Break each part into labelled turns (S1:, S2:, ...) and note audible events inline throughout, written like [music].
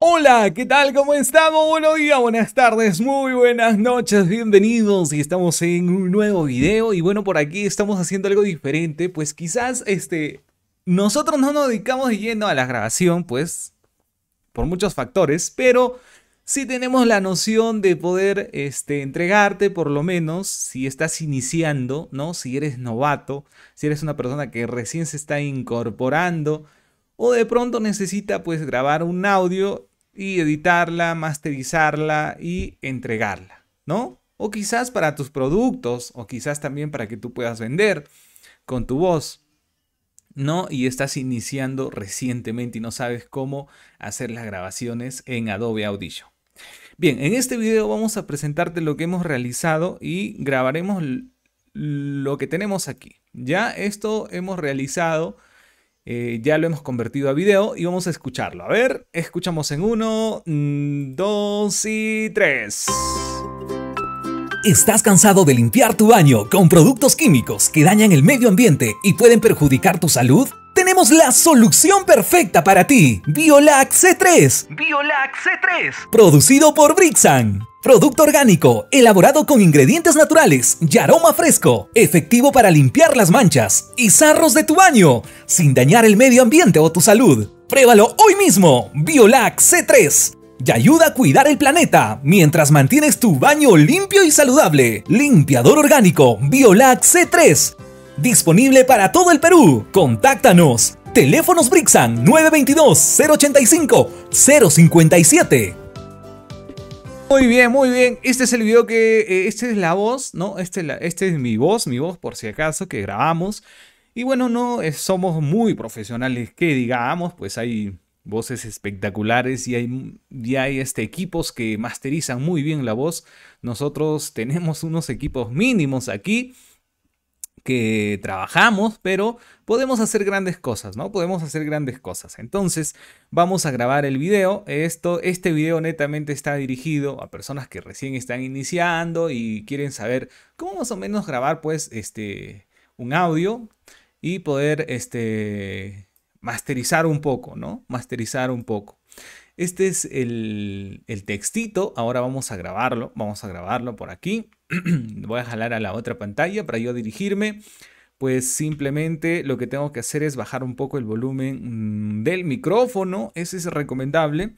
S1: Hola, ¿qué tal? ¿Cómo estamos? Buenos días, buenas tardes, muy buenas noches, bienvenidos y estamos en un nuevo video y bueno, por aquí estamos haciendo algo diferente, pues quizás este, nosotros no nos dedicamos yendo a la grabación, pues, por muchos factores, pero sí tenemos la noción de poder este, entregarte, por lo menos, si estás iniciando, ¿no? Si eres novato, si eres una persona que recién se está incorporando, o de pronto necesita pues grabar un audio y editarla, masterizarla y entregarla, ¿no? O quizás para tus productos, o quizás también para que tú puedas vender con tu voz, ¿no? Y estás iniciando recientemente y no sabes cómo hacer las grabaciones en Adobe Audition. Bien, en este video vamos a presentarte lo que hemos realizado y grabaremos lo que tenemos aquí. Ya esto hemos realizado eh, ya lo hemos convertido a video y vamos a escucharlo. A ver, escuchamos en uno, mm, dos y tres.
S2: ¿Estás cansado de limpiar tu baño con productos químicos que dañan el medio ambiente y pueden perjudicar tu salud? Tenemos la solución perfecta para ti, Biolac C3. Biolac C3. Producido por Brixan. Producto orgánico, elaborado con ingredientes naturales y aroma fresco, efectivo para limpiar las manchas y sarros de tu baño, sin dañar el medio ambiente o tu salud. Pruébalo hoy mismo, Biolac C3. Y ayuda a cuidar el planeta mientras mantienes tu baño limpio y saludable. Limpiador orgánico Biolac C3. Disponible para todo el Perú. Contáctanos. Teléfonos Brixan 922 085 057.
S1: Muy bien, muy bien. Este es el video que. este esta es la voz, ¿no? Este, este es mi voz, mi voz, por si acaso, que grabamos. Y bueno, no somos muy profesionales, que digamos, pues hay voces espectaculares y hay, este, equipos que masterizan muy bien la voz. Nosotros tenemos unos equipos mínimos aquí que trabajamos, pero podemos hacer grandes cosas, ¿no? Podemos hacer grandes cosas. Entonces, vamos a grabar el video. Esto, este video netamente está dirigido a personas que recién están iniciando y quieren saber cómo más o menos grabar, pues, este, un audio y poder, este, masterizar un poco, ¿no? Masterizar un poco. Este es el, el textito. Ahora vamos a grabarlo. Vamos a grabarlo por aquí. [clears throat] voy a jalar a la otra pantalla para yo dirigirme. Pues simplemente lo que tengo que hacer es bajar un poco el volumen mm, del micrófono, ese es recomendable,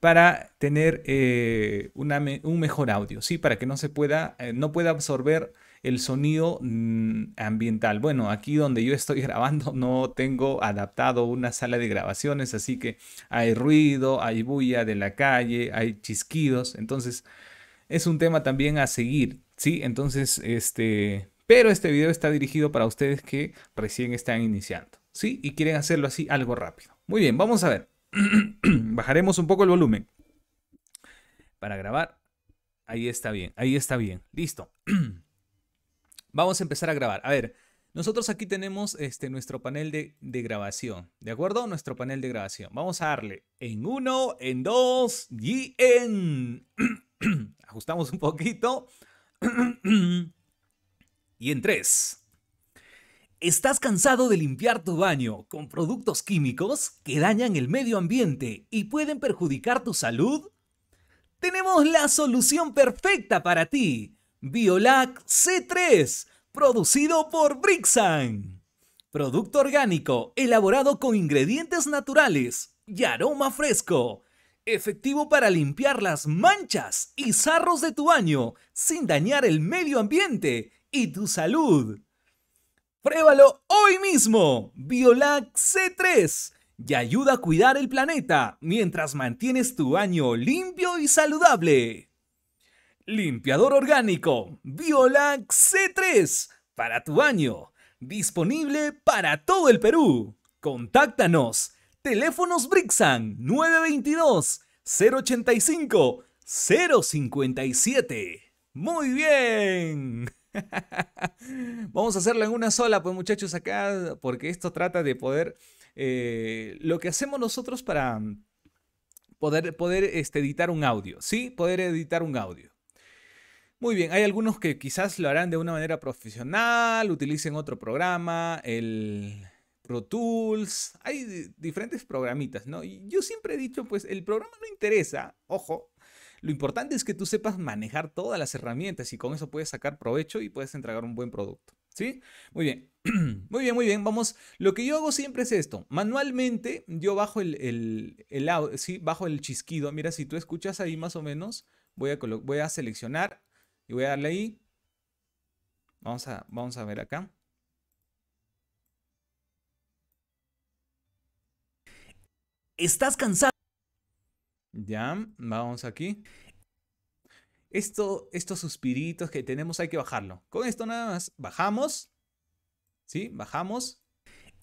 S1: para tener eh, un mejor audio, ¿sí? Para que no se pueda, eh, no pueda absorber el sonido mm, ambiental. Bueno, aquí donde yo estoy [laughs] grabando no tengo adaptado una sala de grabaciones, así que hay ruido, hay bulla de la calle, hay chisquidos. Entonces, es un tema también a seguir. Sí, entonces, este, pero este video está dirigido para ustedes que recién están iniciando, ¿sí? Y quieren hacerlo así algo rápido. Muy bien, vamos a ver. [clears throat] Bajaremos un poco el volumen para grabar. Ahí está bien, ahí está bien. Listo. [clears throat] vamos a empezar a grabar. A ver, nosotros aquí tenemos este, nuestro panel de, grabación, ¿de acuerdo? Nuestro panel de grabación. Vamos a darle
S2: en uno, en dos y en... [clears throat] Ajustamos un poquito y en 3. ¿Estás cansado de limpiar tu baño con productos químicos que dañan el medio ambiente y pueden perjudicar tu salud? Tenemos la solución perfecta para ti. Biolac C3, producido por Brixan. Producto orgánico, elaborado con ingredientes naturales y aroma fresco Efectivo para limpiar las manchas y sarros de tu baño sin dañar el medio ambiente y tu salud. Pruébalo hoy mismo, Biolac C3, y ayuda a cuidar el planeta mientras mantienes tu baño limpio y saludable. Limpiador orgánico, Biolac C3, para tu baño, disponible para todo el Perú. Contáctanos Teléfonos Brixan 922 085 057. Muy bien. [laughs] Vamos a hacerlo en una sola, pues muchachos,
S1: acá, porque esto trata de poder... Eh, lo que hacemos nosotros para mm, poder, poder este, editar un audio, ¿sí? Poder editar un audio. Muy bien, hay algunos que quizás lo harán de una manera profesional, utilicen otro programa, el, Tools, hay diferentes programitas, ¿no? Y yo siempre he dicho, pues el programa no interesa, ojo, lo importante es que tú sepas manejar todas las herramientas y con eso puedes sacar provecho y puedes entregar un buen producto. ¿Sí? Muy bien. [clears throat] Muy bien, muy bien. Vamos. Lo que yo hago siempre es esto. Manualmente, yo bajo el, el, el, ¿sí? bajo el chisquido. Mira, si tú escuchas ahí más o menos, voy a, voy a seleccionar y voy a darle ahí. Vamos a, vamos a ver acá.
S2: ¿Estás cansado?
S1: Ya, vamos aquí.
S2: Esto, estos
S1: suspiritos que tenemos hay que bajarlo. Con esto nada más. Bajamos. ¿Sí? Bajamos.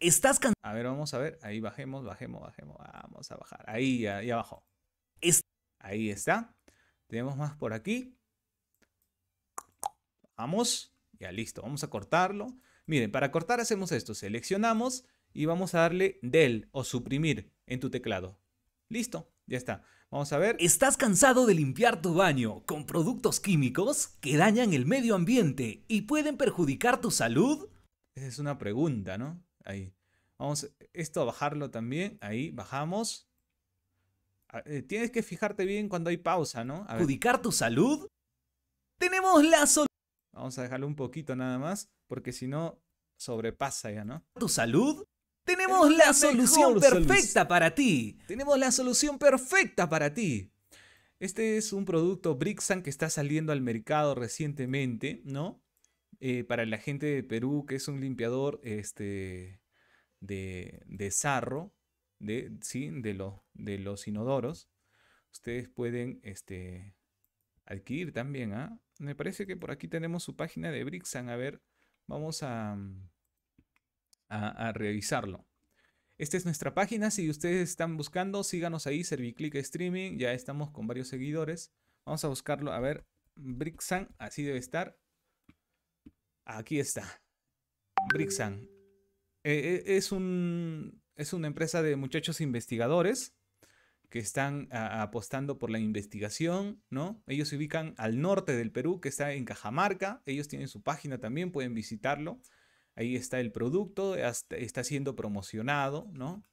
S1: ¿Estás cansado? A ver, vamos a ver. Ahí bajemos, bajemos, bajemos. Vamos a bajar. Ahí, ahí abajo. ahí está. Tenemos más por aquí. Vamos. Ya listo. Vamos a cortarlo. Miren, para cortar hacemos esto. Seleccionamos y vamos a darle del o suprimir en tu teclado.
S2: Listo, ya está. Vamos a ver. ¿Estás cansado de limpiar tu baño con productos químicos que dañan el medio ambiente y pueden perjudicar tu salud? Esa es una pregunta,
S1: ¿no? Ahí. Vamos esto a bajarlo también. Ahí, bajamos. Ah, eh, tienes que fijarte bien cuando hay pausa, ¿no? ¿Perjudicar tu salud?
S2: Tenemos la solución.
S1: Vamos a dejarlo un poquito nada más, porque si no, sobrepasa ya, ¿no? ¿Tu salud?
S2: Tenemos la, solución perfecta
S1: para ti. Tenemos la solución perfecta para ti. Este es un producto Brixan que está saliendo al mercado recientemente, ¿no? Eh, para la gente de Perú, que es un limpiador este, de, de sarro, de, ¿sí? de, de los inodoros. Ustedes pueden este, adquirir también, ¿ah? Me parece que por aquí tenemos su página de Brixan. A ver, vamos a... Mm, a, revisarlo. Esta es nuestra página. Si ustedes están buscando, síganos ahí, Serviclick Streaming. Ya estamos con varios seguidores. Vamos a buscarlo. A ver, Brixan, así debe estar. Aquí está. Brixan. Eh, eh, es, es una empresa de muchachos investigadores que están apostando por la investigación, ¿no? Ellos se ubican al norte del Perú, que está en Cajamarca. Ellos tienen su página también, pueden visitarlo ahí está el producto, está siendo promocionado, ¿no?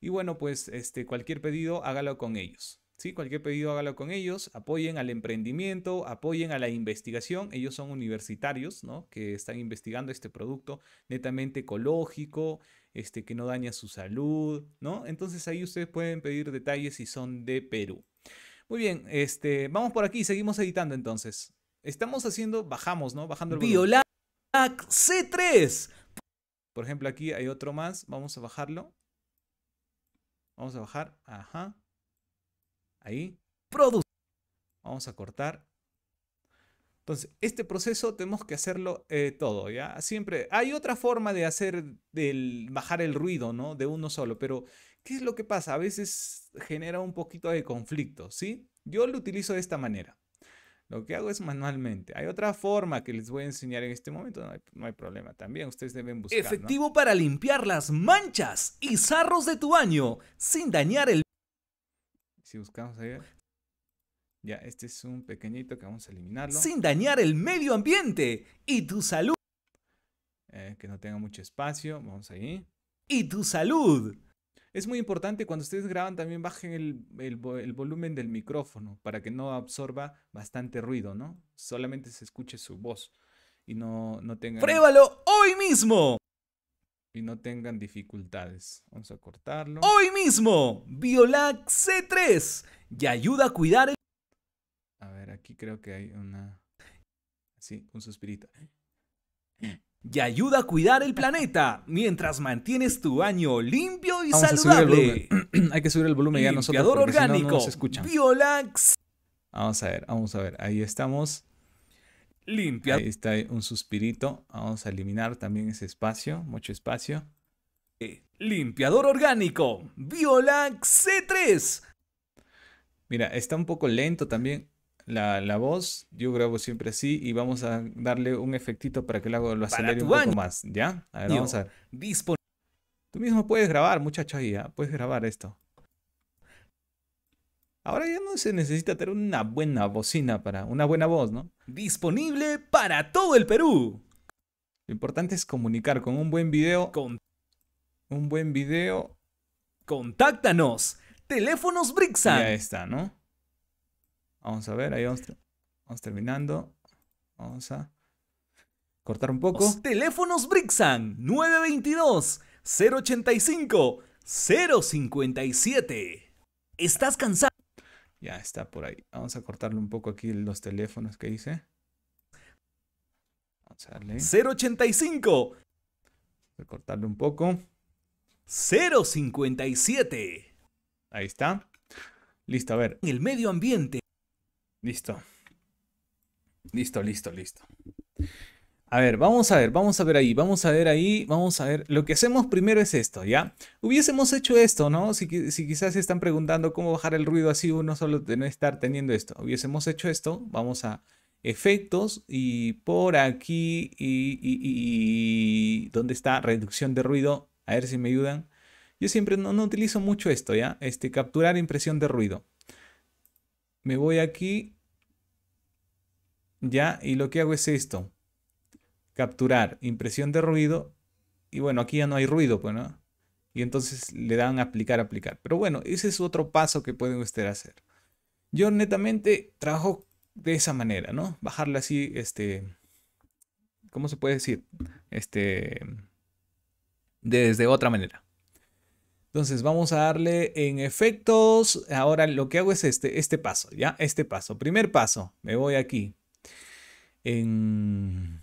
S1: Y bueno, pues este, cualquier pedido hágalo con ellos. ¿sí? Cualquier pedido hágalo con ellos, apoyen al emprendimiento, apoyen a la investigación. Ellos son universitarios, ¿no? Que están investigando este producto netamente ecológico, este, que no daña su salud, ¿no? Entonces ahí ustedes pueden pedir detalles si son de Perú. Muy bien, este, vamos por aquí, seguimos editando entonces. Estamos haciendo, bajamos, ¿no? Bajando el volumen. C3. Por ejemplo, aquí hay otro más. Vamos a bajarlo. Vamos a bajar. Ajá. Ahí. Produce. Vamos a cortar. Entonces, este proceso tenemos que hacerlo eh, todo, ¿ya? Siempre hay otra forma de hacer, del bajar el ruido, ¿no? De uno solo, pero ¿qué es lo que pasa? A veces genera un poquito de conflicto, ¿sí? Yo lo utilizo de esta manera. Lo que hago es
S2: manualmente.
S1: Hay otra forma que les voy a enseñar en este momento, no hay, problema. También ustedes deben buscar. Efectivo
S2: para limpiar las manchas y zarros de tu baño sin dañar el.
S1: Si buscamos ahí. Ya, este es un pequeñito que vamos a eliminarlo. Sin
S2: dañar el medio ambiente y tu salud.
S1: Eh, que no tenga mucho espacio. Vamos ahí. Y tu salud. Es muy importante cuando ustedes graban también bajen el, volumen del micrófono para que no absorba bastante ruido, ¿no? Solamente se escuche su voz y no, no tengan... ¡Pruébalo
S2: hoy mismo!
S1: Y no tengan dificultades. Vamos a cortarlo. ¡Hoy mismo! Violac
S2: C3 y ayuda a cuidar el...
S1: A ver, aquí creo que hay una...
S2: Sí, un suspirito y ayuda a cuidar el planeta mientras mantienes tu baño limpio y saludable. [clears throat] Hay que subir el volumen ya nosotros. Limpiador orgánico. Si no,
S1: Vamos a ver, vamos a ver. Ahí estamos. Limpia. Ahí está un suspirito. Vamos a eliminar también ese espacio, mucho espacio. Eh, Limpiador orgánico. VioLax C3. Mira, está un poco lento también la, voz. Yo grabo siempre así y vamos a darle un efectito para que lo acelere un poco más, ¿ya? vamos a ver. Tú mismo puedes grabar, muchacho, ahí, ¿ah? puedes grabar esto. Ahora ya no se necesita tener una buena bocina para una buena voz, ¿no? Disponible para todo el Perú. Lo importante es comunicar con un buen video. Con un buen video. Contáctanos.
S2: Teléfonos Brixa. Ya
S1: está, ¿no? Vamos a ver, ahí vamos, terminando.
S2: Vamos a cortar un poco. teléfonos Brixan 922 085 057. ¿Estás cansado?
S1: Ya está por ahí. Vamos a cortarle un poco aquí los teléfonos que hice. Vamos a darle. 085. Voy a cortarle un poco. 057. Ahí está. Listo, a ver. El medio ambiente. Listo. Listo, listo, listo. A ver, vamos a ver, vamos a ver ahí, vamos a ver ahí, vamos a ver. Lo que hacemos primero es esto, ¿ya? Hubiésemos hecho esto, ¿no? Si, quizás se están preguntando cómo bajar el ruido así, uno solo de no estar teniendo esto. Hubiésemos hecho esto, vamos a efectos y por aquí y, dónde está reducción de ruido a ver si me ayudan yo siempre no, no utilizo mucho esto ya este capturar impresión de ruido me voy aquí, ya, y lo que hago es esto, capturar impresión de ruido, y bueno, aquí ya no hay ruido, pues, ¿no? Y entonces le dan aplicar, aplicar. Pero bueno, ese es otro paso que pueden ustedes hacer. Yo netamente trabajo de esa manera, ¿no? Bajarle así, este, ¿cómo se puede decir? Este, desde otra manera. Entonces vamos a darle en efectos. Ahora lo que hago es este, este paso, ¿ya? Este paso. Primer paso, me voy aquí. Mm,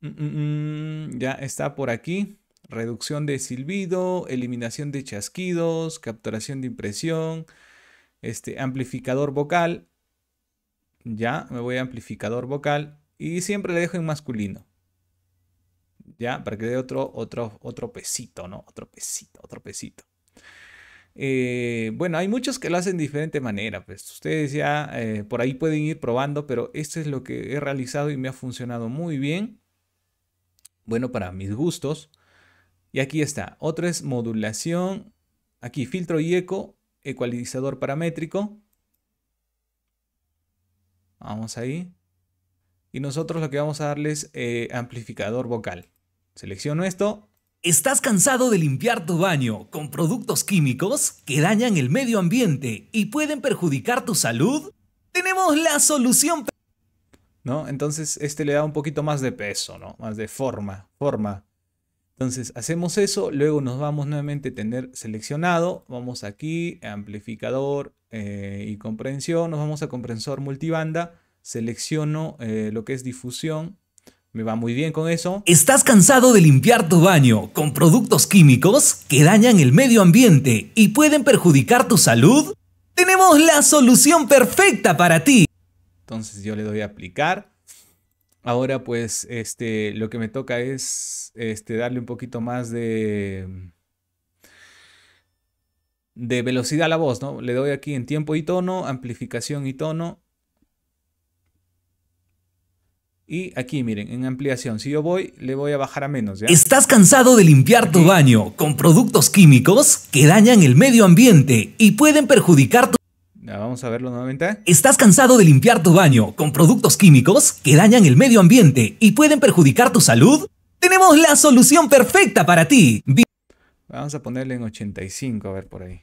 S1: mm, mm, ya está por aquí. Reducción de silbido, eliminación de chasquidos, capturación de impresión, este, amplificador vocal. Ya, me voy a amplificador vocal. Y siempre le dejo en masculino. Ya, para que dé otro, otro, otro pesito, ¿no? Otro pesito, otro pesito. Eh, bueno, hay muchos que lo hacen de diferente manera, pues ustedes ya eh, por ahí pueden ir probando, pero esto es lo que he realizado y me ha funcionado muy bien. Bueno, para mis gustos. Y aquí está, otro es modulación, aquí filtro y eco, ecualizador paramétrico. Vamos ahí. Y nosotros lo que vamos a darles es eh, amplificador vocal. Selecciono esto, ¿Estás
S2: cansado de limpiar tu baño con productos químicos que dañan el medio ambiente y pueden perjudicar tu salud? Tenemos la solución. ¿No?
S1: Entonces este le da un poquito más de peso, ¿no? Más de forma, forma. Entonces hacemos eso, luego nos vamos nuevamente a tener seleccionado, vamos aquí, amplificador eh, y comprensión, nos vamos a comprensor multibanda, selecciono eh, lo que es difusión, me va muy bien con eso.
S2: ¿Estás cansado de limpiar tu baño con productos químicos que dañan el medio ambiente y pueden perjudicar tu salud? Tenemos la solución perfecta para ti.
S1: Entonces yo le doy a aplicar. Ahora pues este lo que me toca es este darle un poquito más de de velocidad a la voz, ¿no? Le doy aquí en tiempo y tono, amplificación y tono Y aquí, miren, en ampliación, si yo voy, le voy a bajar a menos. ¿ya? ¿Estás cansado de
S2: limpiar tu baño con productos químicos que dañan el medio ambiente y pueden perjudicar tu...
S1: Ya, vamos a verlo nuevamente.
S2: ¿Estás cansado de limpiar tu baño con productos químicos que dañan el medio ambiente y pueden perjudicar tu salud? Tenemos la solución perfecta para ti.
S1: Vamos a ponerle en 85, a ver por ahí.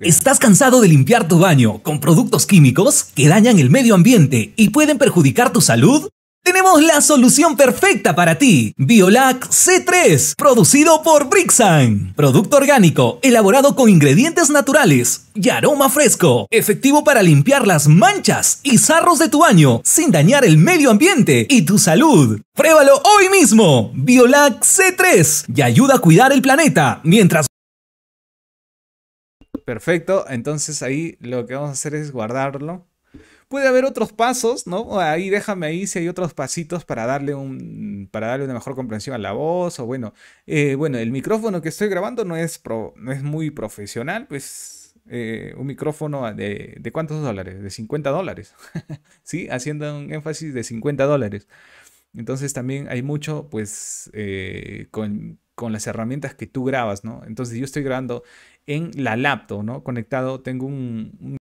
S2: ¿Estás cansado de limpiar tu baño con productos químicos que dañan el medio ambiente y pueden perjudicar tu salud? Tenemos la solución perfecta para ti. Biolac C3, producido por Brixan. Producto orgánico, elaborado con ingredientes naturales y aroma fresco. Efectivo para limpiar las manchas y sarros de tu baño sin dañar el medio ambiente y tu salud. Pruébalo hoy mismo. Biolac C3 y ayuda a cuidar el planeta mientras
S1: Perfecto, entonces ahí lo que vamos a hacer es guardarlo. Puede haber otros pasos, ¿no? Ahí déjame ahí si hay otros pasitos para darle, un, para darle una mejor comprensión a la voz. O bueno, eh, bueno, el micrófono que estoy grabando no es, no es muy profesional, pues eh, un micrófono de, cuántos dólares? De 50 dólares. [laughs] sí, haciendo un énfasis de 50 dólares. Entonces también hay mucho, pues, eh, con, con las herramientas que tú grabas, ¿no? Entonces yo estoy grabando en la laptop, ¿no? Conectado, tengo un,